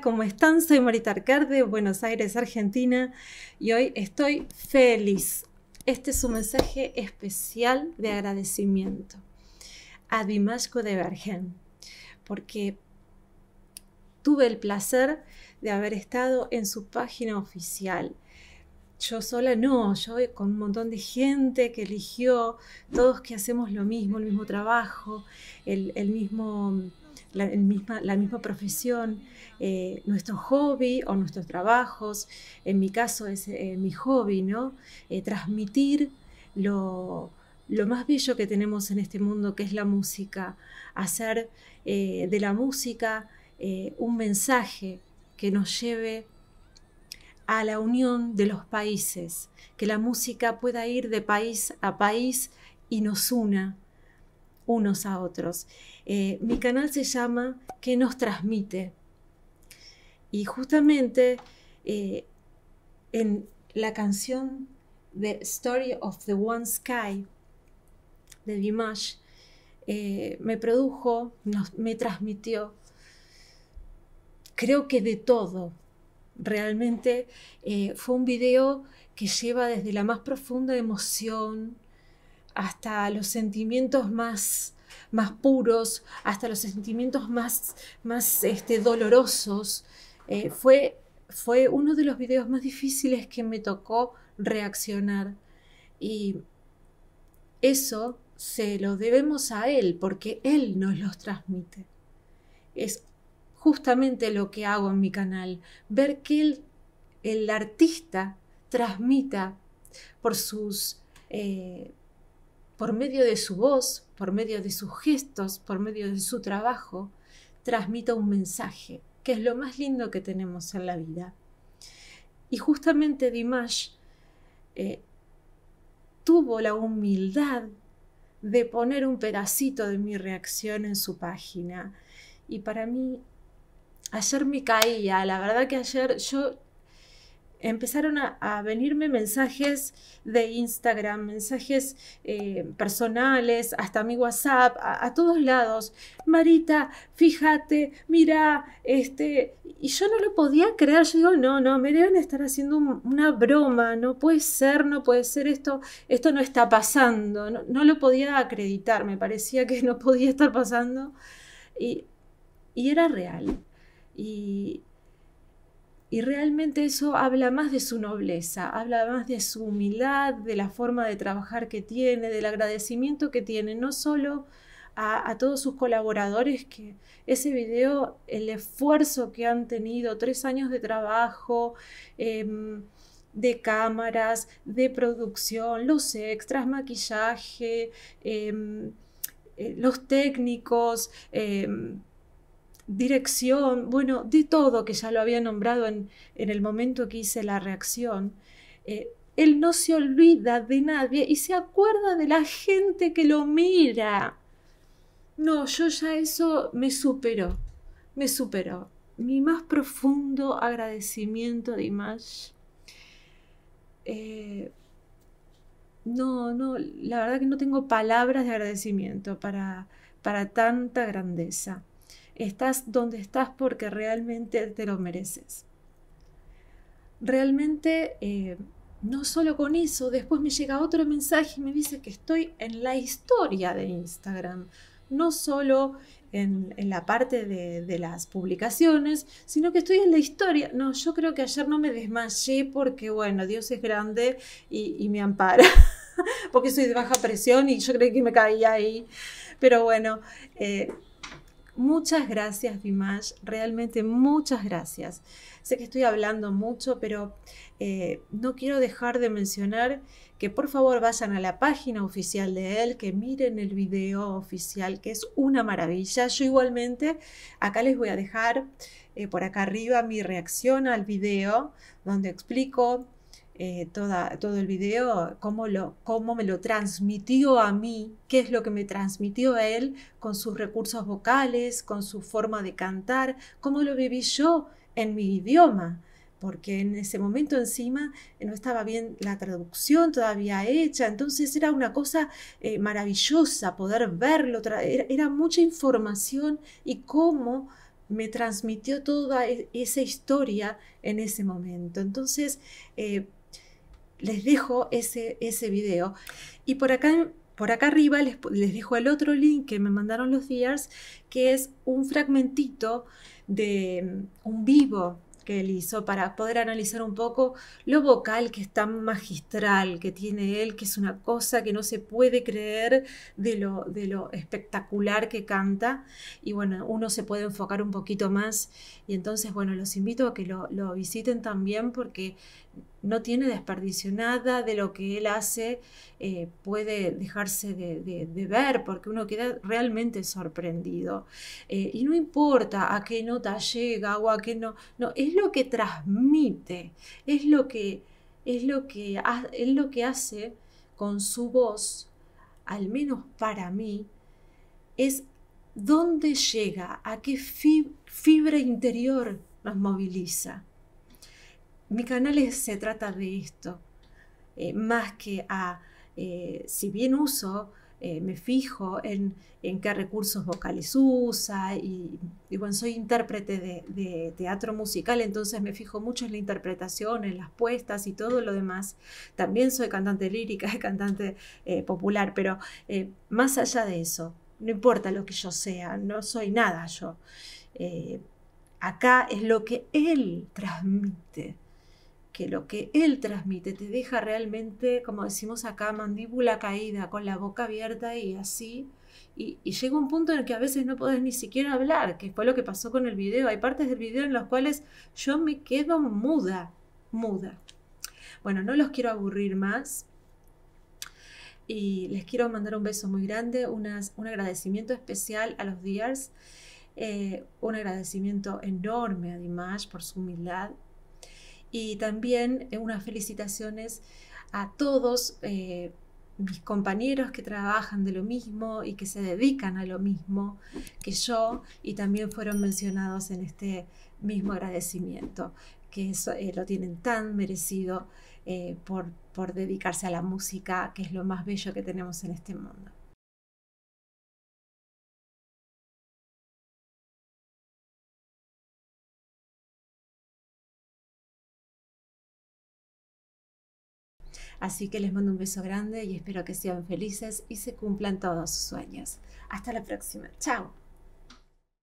como ¿cómo están? Soy Marita Buenos Aires, Argentina, y hoy estoy feliz. Este es un mensaje especial de agradecimiento a Dimasco de Bergen, porque tuve el placer de haber estado en su página oficial. Yo sola no, yo con un montón de gente que eligió, todos que hacemos lo mismo, el mismo trabajo, el mismo la, misma, profesión, eh, nuestro hobby o nuestros trabajos, en mi caso es eh, mi hobby, ¿no? Eh, transmitir lo, más bello que tenemos en este mundo, que es la música, hacer de la música un mensaje que nos lleve a la unión de los países, que la música pueda ir de país a país y nos una unos a otros. Eh, mi canal se llama ¿Qué nos transmite? Y justamente eh, en la canción The Story of the One Sky de Dimash, eh, me produjo, me transmitió, creo que de todo. Realmente fue un video que lleva desde la más profunda emoción hasta los sentimientos más más puros, hasta los sentimientos más, este, dolorosos. Eh, fue, uno de los videos más difíciles que me tocó reaccionar. Y eso se lo debemos a Él, porque Él nos los transmite. Es justamente lo que hago en mi canal, ver que el, artista transmita por sus... Eh, por medio de su voz, por medio de sus gestos, por medio de su trabajo, transmita un mensaje, que es lo más lindo que tenemos en la vida. Y justamente Dimash eh, tuvo la humildad de poner un pedacito de mi reacción en su página. Y para mí, ayer me caía, la verdad que ayer yo empezaron a, venirme mensajes de Instagram, mensajes eh, personales, hasta mi WhatsApp, a, todos lados. Marita, fíjate, mira, este, y yo no lo podía creer, yo digo, no, no, me deben estar haciendo una broma, no puede ser, no puede ser esto, esto no está pasando, no, lo podía acreditar, me parecía que no podía estar pasando. Y, y era real. Y, y realmente eso habla más de su nobleza, habla más de su humildad, de la forma de trabajar que tiene, del agradecimiento que tiene, no solo a, todos sus colaboradores que ese video, el esfuerzo que han tenido, tres años de trabajo, em, de cámaras, de producción, los extras, maquillaje, em, eh, los técnicos em, dirección, bueno, de todo que ya lo había nombrado en, el momento que hice la reacción. Eh, él no se olvida de nadie y se acuerda de la gente que lo mira. No, yo ya eso me superó, me superó. Mi más profundo agradecimiento de Image. Eh, no, no, la verdad que no tengo palabras de agradecimiento para, para tanta grandeza. Estás donde estás porque realmente te lo mereces. Realmente, eh, no solo con eso, después me llega otro mensaje y me dice que estoy en la historia de Instagram, no solo en, la parte de, las publicaciones, sino que estoy en la historia. No, yo creo que ayer no me desmayé porque, bueno, Dios es grande y, me ampara, porque soy de baja presión y yo creí que me caía ahí. Pero bueno, eh, Muchas gracias, Dimash, Realmente muchas gracias. Sé que estoy hablando mucho, pero eh, no quiero dejar de mencionar que por favor vayan a la página oficial de él, que miren el video oficial, que es una maravilla. Yo igualmente, acá les voy a dejar eh, por acá arriba mi reacción al video, donde explico eh, todo el video, cómo, lo, cómo me lo transmitió a mí, qué es lo que me transmitió a él con sus recursos vocales, con su forma de cantar, cómo lo viví yo en mi idioma porque en ese momento encima no estaba bien la traducción todavía hecha, entonces era una cosa eh, maravillosa poder verlo, era, era, mucha información y cómo me transmitió toda e, esa historia en ese momento. Entonces, eh, les dejo ese, ese video. Y por acá por acá arriba les, les, dejo el otro link que me mandaron los días, que es un fragmentito de mm, un vivo que él hizo para poder analizar un poco lo vocal que es tan magistral que tiene él, que es una cosa que no se puede creer de lo, de lo espectacular que canta. Y bueno, uno se puede enfocar un poquito más. Y entonces, bueno, los invito a que lo, lo visiten también porque no tiene desperdicio, nada de lo que él hace eh, puede dejarse de, ver porque uno queda realmente sorprendido. Eh, y no importa a qué nota llega o a qué no, no, es lo que transmite, es lo que, es lo que, es lo que hace con su voz, al menos para mí, es dónde llega, a qué fibra interior nos moviliza mi canal se trata de esto, eh, más que a, eh, si bien uso, eh, me fijo en, qué recursos vocales usa y, bueno, soy intérprete de, teatro musical, entonces me fijo mucho en la interpretación, en las puestas y todo lo demás. También soy cantante lírica cantante popular, pero más allá de eso, no importa lo que yo sea, no soy nada yo. acá es lo que él transmite que lo que él transmite te deja realmente, como decimos acá, mandíbula caída, con la boca abierta y así. Y, llega un punto en el que a veces no puedes ni siquiera hablar, que fue lo que pasó con el video. Hay partes del video en las cuales yo me quedo muda, muda. Bueno, no los quiero aburrir más. Y les quiero mandar un beso muy grande, un agradecimiento especial a los Dears, eh, un agradecimiento enorme a Dimash por su humildad, y también eh, unas felicitaciones a todos eh, mis compañeros que trabajan de lo mismo y que se dedican a lo mismo que yo y también fueron mencionados en este mismo agradecimiento, que eh, lo tienen tan merecido por dedicarse a la música, que es lo más bello que tenemos en este mundo. Así que les mando un beso grande y espero que sean felices y se cumplan todos sus sueños. Hasta la próxima. Chao.